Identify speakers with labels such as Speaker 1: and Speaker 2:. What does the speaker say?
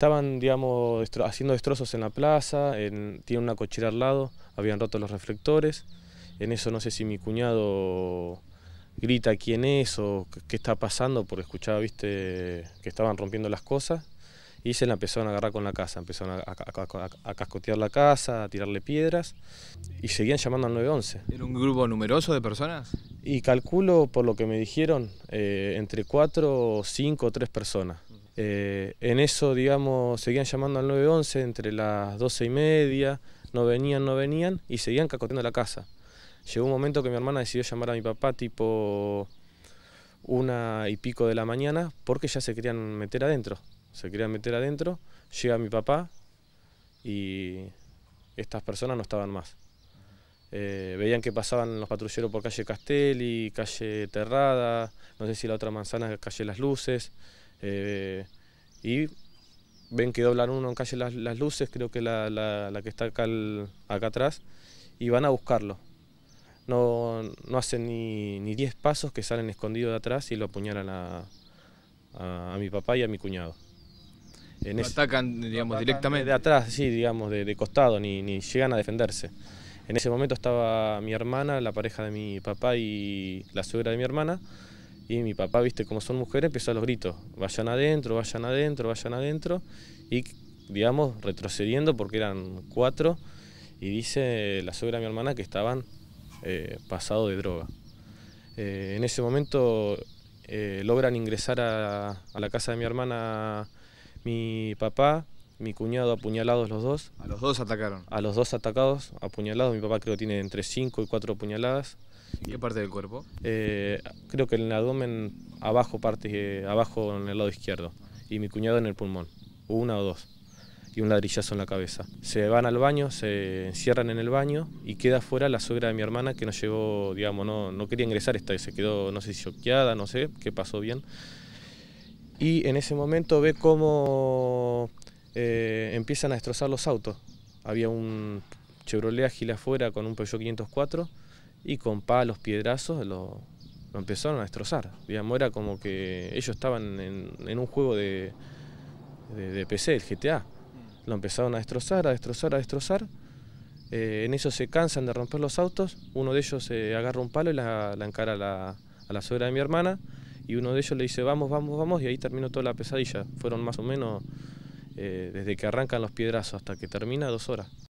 Speaker 1: Estaban, digamos, haciendo destrozos en la plaza, en, tiene una cochera al lado, habían roto los reflectores. En eso no sé si mi cuñado grita quién es o qué está pasando, porque escuchaba, viste, que estaban rompiendo las cosas. Y se la empezaron a agarrar con la casa, empezaron a, cascotear la casa, a tirarle piedras y seguían llamando al 911. ¿Era un grupo numeroso de personas? Y calculo, por lo que me dijeron, eh, entre 4, cinco, o 3 personas. Eh, en eso, digamos, seguían llamando al 911 entre las 12 y media, no venían, no venían y seguían cacoteando la casa. Llegó un momento que mi hermana decidió llamar a mi papá tipo una y pico de la mañana porque ya se querían meter adentro. Se querían meter adentro, llega mi papá y estas personas no estaban más. Eh, veían que pasaban los patrulleros por calle Castelli, calle Terrada, no sé si la otra manzana, calle Las Luces. Eh, y ven que doblan uno en calle las, luces, creo que la, la, que está acá, acá atrás, y van a buscarlo. No, no hacen ni 10 pasos que salen escondidos de atrás y lo apuñalan a, mi papá y a mi cuñado. En lo atacan, digamos, directamente. De atrás, sí, digamos, de, de costado, ni, ni, llegan a defenderse. En ese momento estaba mi hermana, la pareja de mi papá y la suegra de mi hermana. Y mi papá, viste, como son mujeres, empezó a los gritos, vayan adentro, vayan adentro, vayan adentro. Y, digamos, retrocediendo porque eran cuatro. Y dice la suegra de mi hermana que estaban eh, pasados de droga. Eh, en ese momento eh, logran ingresar a la casa de mi hermana mi papá, mi cuñado apuñalados los dos. ¿A los dos atacaron? A los dos atacados, apuñalados. Mi papá creo que tiene entre 5 y 4 puñaladas. ¿Y qué parte del cuerpo? Eh, creo que en el abdomen, abajo, parte, abajo en el lado izquierdo. Y mi cuñado en el pulmón, una o dos. Y un ladrillazo en la cabeza. Se van al baño, se encierran en el baño y queda fuera la suegra de mi hermana que nos llegó, digamos, no, no quería ingresar esta se quedó, no sé si choqueada, no sé qué pasó bien. Y en ese momento ve cómo eh, empiezan a destrozar los autos. Había un Chevrolet ágil afuera con un Peugeot 504 y con palos, piedrazos, lo, empezaron a destrozar. Digamos, era como que ellos estaban en, un juego de, de, PC, el GTA. Lo empezaron a destrozar, a destrozar, a destrozar. Eh, en eso se cansan de romper los autos. Uno de ellos se eh, agarra un palo y la, la encara a la, a la suegra de mi hermana. Y uno de ellos le dice, vamos, vamos, vamos. Y ahí terminó toda la pesadilla. Fueron más o menos eh, desde que arrancan los piedrazos hasta que termina, dos horas.